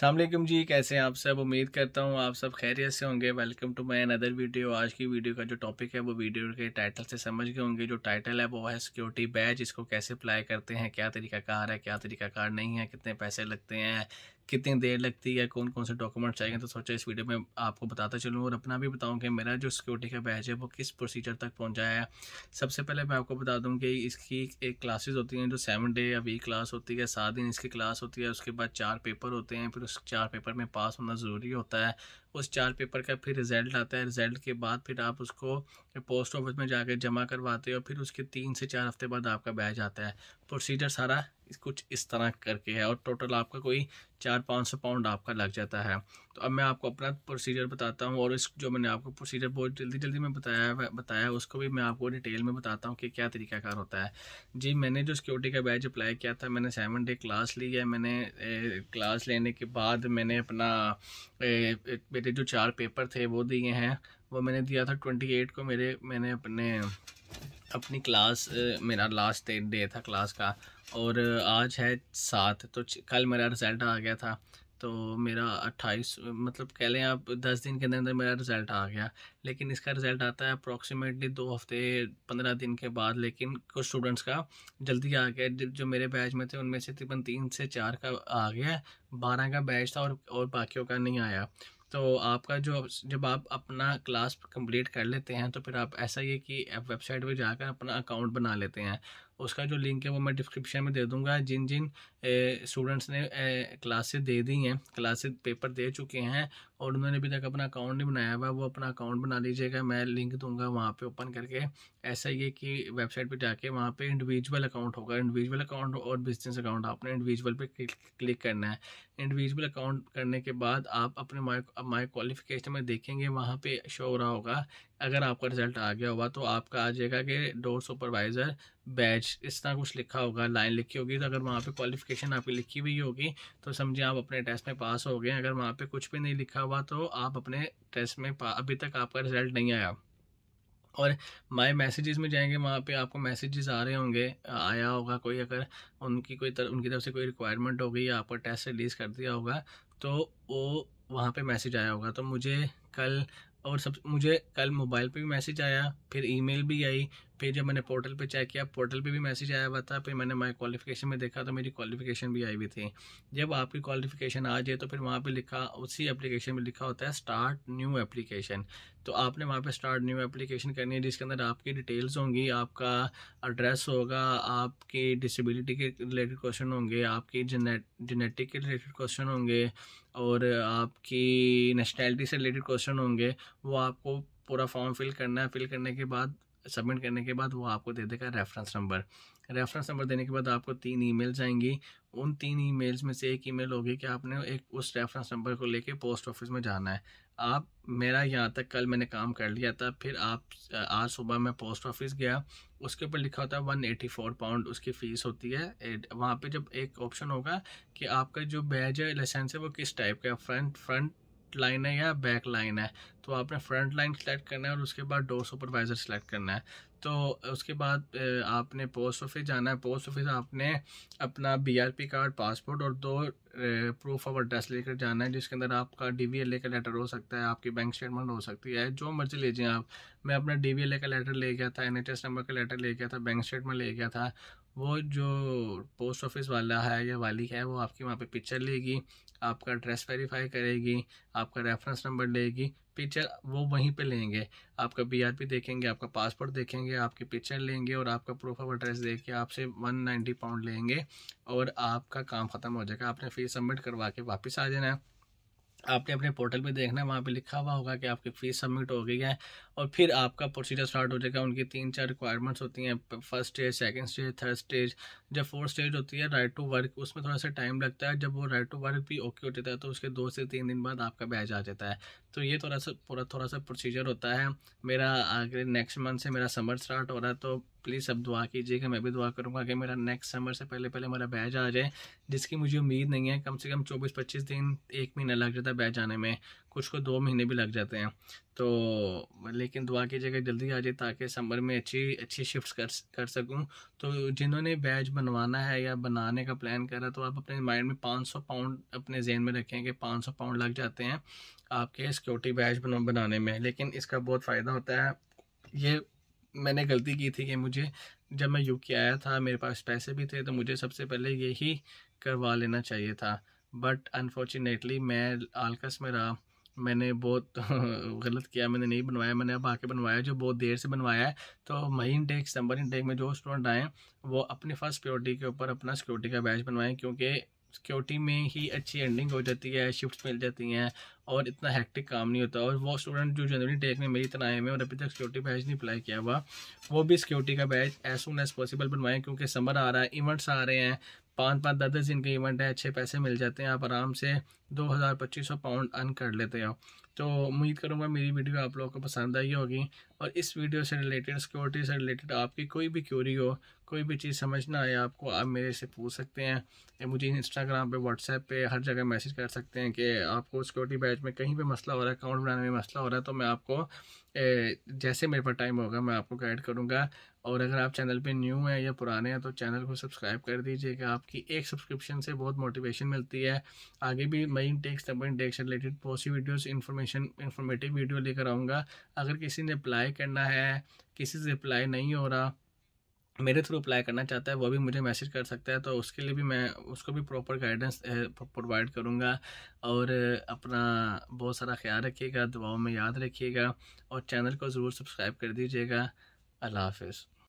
सलामकुम जी कैसे हैं आप सब उम्मीद करता हूँ आप सब खैरियत से होंगे welcome to my another video आज की वीडियो का जो टॉपिक है वो वीडियो के टाइटल से समझ गए होंगे जो टाइटल है वो है सिक्योरिटी बैच इसको कैसे अप्लाई करते हैं क्या तरीका कार है क्या तरीका कार नहीं है कितने पैसे लगते हैं कितनी देर लगती है कौन कौन से डॉक्यूमेंट चाहिए तो सोचा इस वीडियो में आपको बताता चलूँ और अपना भी बताऊँ कि मेरा जो सिक्योरिटी का बैच है वो किस प्रोसीजर तक पहुँचाया है सबसे पहले मैं आपको बता दूँ कि इसकी एक क्लासेज होती हैं जो सेवन डे या वीक क्लास होती है सात दिन इसकी क्लास होती है उसके बाद चार पेपर होते हैं फिर उस चार पेपर में पास होना ज़रूरी होता है उस चार पेपर का फिर रिज़ल्ट आता है रिज़ल्ट के बाद फिर आप उसको पोस्ट ऑफिस में जाकर जमा करवाते हो फिर उसके तीन से चार हफ्ते बाद आपका बैच आता है प्रोसीजर सारा कुछ इस तरह करके है और टोटल आपका कोई चार पाँच सौ पाउंड आपका लग जाता है तो अब मैं आपको अपना प्रोसीजर बताता हूँ और इस जो मैंने आपको प्रोसीजर बहुत जल्दी जल्दी में बताया बताया उसको भी मैं आपको डिटेल में बताता हूँ कि क्या तरीकाकार होता है जी मैंने जो सिक्योरिटी का बैच अप्लाई किया था मैंने सेवन डे क्लास ली है मैंने ए, क्लास लेने के बाद मैंने अपना ए, ए, मेरे जो चार पेपर थे वो दिए हैं वो मैंने दिया था ट्वेंटी एट को मेरे मैंने अपने अपनी क्लास मेरा लास्ट डे था क्लास का और आज है सात तो कल मेरा रिज़ल्ट आ गया था तो मेरा अट्ठाईस मतलब कह लें आप दस दिन के अंदर अंदर मेरा रिज़ल्ट आ गया लेकिन इसका रिज़ल्ट आता है अप्रॉक्सीमेटली दो हफ्ते पंद्रह दिन के बाद लेकिन कुछ स्टूडेंट्स का जल्दी आ गया जो मेरे बैच में थे उनमें से तकरीबन तीन से चार का आ गया बारह का बैच था और और बाकियों का नहीं आया तो आपका जो जब आप अपना क्लास कंप्लीट कर लेते हैं तो फिर आप ऐसा ये कि वेबसाइट पर जाकर अपना अकाउंट बना लेते हैं उसका जो लिंक है वो मैं डिस्क्रिप्शन में दे दूंगा जिन जिन स्टूडेंट्स ने क्लासेज दे दी हैं क्लासेज पेपर दे चुके हैं और उन्होंने अभी तक अपना अकाउंट नहीं बनाया हुआ वो अपना अकाउंट बना लीजिएगा मैं लिंक दूंगा वहाँ पे ओपन करके ऐसा ये कि वेबसाइट पे जाके वहाँ पे इंडिविजुअल अकाउंट होगा इंडिविजुअल अकाउंट और बिजनेस अकाउंट आपने इंडिविजुअल पे क्लिक करना है इंडिविजुअल अकाउंट करने के बाद आप अपने माई माई क्वालिफिकेशन में देखेंगे वहाँ पर शो हो रहा होगा अगर आपका रिजल्ट आ गया होगा तो आपका आ जाएगा कि डोर सुपरवाइज़र बैच इस तरह कुछ लिखा होगा लाइन लिखी होगी तो अगर वहाँ पे क्वालिफिकेशन आपकी लिखी हुई होगी तो समझिए आप अपने टेस्ट में पास हो गए अगर वहाँ पे कुछ भी नहीं लिखा हुआ तो आप अपने टेस्ट में अभी तक आपका रिजल्ट नहीं आया और माय मैसेजेस में जाएंगे वहाँ पे आपको मैसेजेस आ रहे होंगे आया होगा कोई अगर उनकी कोई तर, उनकी तरफ से कोई रिक्वायरमेंट होगी या आपका टेस्ट रिलीज़ कर दिया होगा तो वो वहाँ पे मैसेज आया होगा तो मुझे कल और सब मुझे कल मोबाइल पे भी मैसेज आया फिर ईमेल भी आई फिर जब मैंने पोर्टल पे चेक किया पोर्टल पे भी मैसेज आया हुआ था फिर मैंने माई क्वालिफिकेशन में देखा तो मेरी क्वालिफिकेशन भी आई हुई थी जब आपकी क्वालिफिकेशन आ जाए तो फिर वहाँ पे लिखा उसी एप्लीकेशन में लिखा होता है स्टार्ट न्यू एप्लीकेशन तो आपने वहाँ पे स्टार्ट न्यू एप्लीकेशन करनी है जिसके अंदर आपकी डिटेल्स होंगी आपका एड्रेस होगा आपकी डिसबिलिटी के रिलेटेड क्वेश्चन होंगे आपकी जेनेटिक के रिलेटेड क्वेश्चन होंगे और आपकी नेशनैलिटी से रिलेटेड क्वेश्चन होंगे वो आपको पूरा फॉर्म फिल करना है फिल करने के बाद सबमिट करने के बाद वो आपको दे देगा रेफरेंस नंबर रेफरेंस नंबर देने के बाद आपको तीन मेल्स आएंगी उन तीन ईमेल्स में से एक ईमेल होगी कि आपने एक उस रेफरेंस नंबर को लेके पोस्ट ऑफिस में जाना है आप मेरा यहाँ तक कल मैंने काम कर लिया था फिर आप आज सुबह मैं पोस्ट ऑफिस गया उसके ऊपर लिखा होता है वन एटी फोर पाउंड उसकी फ़ीस होती है वहाँ पे जब एक ऑप्शन होगा कि आपका जो बैज है लाइसेंस है वो किस टाइप का फ्रंट फ्रंट लाइन है या बैक लाइन है तो आपने फ्रंट लाइन सेलेक्ट करना है और उसके बाद डोर सुपरवाइज़र सेलेक्ट करना है तो उसके बाद आपने पोस्ट ऑफिस जाना है पोस्ट ऑफिस आपने अपना बीआरपी कार्ड पासपोर्ट और दो प्रूफ ऑफ एड्रेस लेकर जाना है जिसके अंदर आपका डी वी एल ए का लेटर हो सकता है आपकी बैंक स्टेटमेंट हो सकती है जो मर्जी लीजिए आप मैं अपना डी वी एल ए का लेटर ले गया था एन एच एस नंबर का लेटर ले गया था बैंक स्टेटमेंट ले गया था वो जो पोस्ट ऑफिस वाला है या वाली है वो आपकी वहाँ पे पिक्चर लेगी आपका एड्रेस वेरीफाई करेगी आपका रेफरेंस नंबर लेगी पिक्चर वो वहीं पे लेंगे आपका बीआरपी देखेंगे आपका पासपोर्ट देखेंगे आपकी पिक्चर लेंगे और आपका प्रूफ ऑफ एड्रेस देख के आपसे वन नाइन्टी पाउंड लेंगे और आपका काम ख़त्म हो जाएगा आपने फीस सबमिट करवा के वापस आ जाना है आपने अपने पोर्टल पे देखना है वहाँ पे लिखा हुआ होगा कि आपकी फ़ीस सबमिट हो गई है और फिर आपका प्रोसीजर स्टार्ट हो जाएगा उनकी तीन चार रिक्वायरमेंट्स होती हैं first stage second stage third stage जब फोर्थ स्टेज होती है राइट टू वर्क उसमें थोड़ा सा टाइम लगता है जब वो राइट टू वर्क भी ओके हो जाता है तो उसके दो से तीन दिन बाद आपका बैच आ जाता है तो ये थोड़ा सा पूरा थोड़ा सा प्रोसीजर होता है मेरा आगे नेक्स्ट मंथ से मेरा समर स्टार्ट हो रहा है तो प्लीज़ अब दुआ कीजिएगा मैं भी दुआ करूँगा कि मेरा नेक्स्ट समर से पहले पहले मेरा बैच आ जाए जिसकी मुझे उम्मीद नहीं है कम से कम चौबीस पच्चीस दिन एक महीना लग जाता है बैच आने में कुछ को दो महीने भी लग जाते हैं तो लेकिन दुआ की जगह जल्दी आ जाए ताकि समर में अच्छी अच्छी शिफ्ट कर कर सकूँ तो जिन्होंने बैच बनवाना है या बनाने का प्लान करा तो आप अपने माइंड में पाँच सौ पाउंड अपने जहन में रखें कि पाँच सौ पाउंड लग जाते हैं आपके सिक्योरिटी बैच बनाने में लेकिन इसका बहुत फ़ायदा होता है ये मैंने गलती की थी कि मुझे जब मैं यूके आया था मेरे पास पैसे भी थे तो मुझे सबसे पहले यही करवा लेना चाहिए था बट अनफॉर्चुनेटली मैं आलकस में रहा मैंने बहुत गलत किया मैंने नहीं बनवाया मैंने अब आके बनवाया जो बहुत देर से बनवाया है तो मई इंटेक सितंबर इंटेक में जो स्टूडेंट आए वो अपनी फर्स्ट सिक्योरिटी के ऊपर अपना सिक्योरिटी का बैच बनवाएं क्योंकि सिक्योरिटी में ही अच्छी एंडिंग हो जाती है शिफ्ट मिल जाती हैं और इतना हैक्टिक काम नहीं होता और वो स्टूडेंट जो जनरली टेक में मेरी तरह आए हैं और अभी तक सिक्योरिटी बैच नहीं अप्लाई किया हुआ वो भी सिक्योरिटी का badge as soon as possible बनवाएं क्योंकि समर आ रहा है इवेंट्स आ रहे हैं पाँच पाँच दस दस दिन के इवेंट हैं अच्छे पैसे मिल जाते हैं आप आराम से दो हज़ार पच्चीस सौ पाउंड अर्न कर लेते हो तो उम्मीद करूँगा मेरी वीडियो आप लोगों को पसंद आई होगी और इस वीडियो से रिलेटेड सिक्योरिटी से रिलेटेड आपकी कोई भी क्यूरी हो कोई भी चीज़ समझ ना आए आपको आप मेरे से पूछ सकते हैं मुझे इंस्टाग्राम पे व्हाट्सएप पे हर जगह मैसेज कर सकते हैं कि आपको सिक्योरिटी बैच में कहीं पे मसला हो रहा है अकाउंट बनाने में मसला हो रहा है तो मैं आपको जैसे मेरे पास टाइम होगा मैं आपको गाइड करूँगा और अगर आप चैनल पे न्यू हैं या पुराने हैं तो चैनल को सब्सक्राइब कर दीजिएगा आपकी एक सब्सक्रिप्शन से बहुत मोटिवेशन मिलती है आगे भी मई टेक्स तब इंटेक्स रिलेटेड बहुत सी वीडियोज़ इन्फॉर्मेशन इन्फॉर्मेटिव वीडियो लेकर आऊँगा अगर किसी ने अप्लाई करना है किसी से अप्लाई नहीं हो रहा मेरे थ्रू अप्लाई करना चाहता है वो भी मुझे मैसेज कर सकता है तो उसके लिए भी मैं उसको भी प्रॉपर गाइडेंस प्रोवाइड करूँगा और अपना बहुत सारा ख्याल रखिएगा दुआओं में याद रखिएगा और चैनल को ज़रूर सब्सक्राइब कर दीजिएगा अल्लाह हाफिज़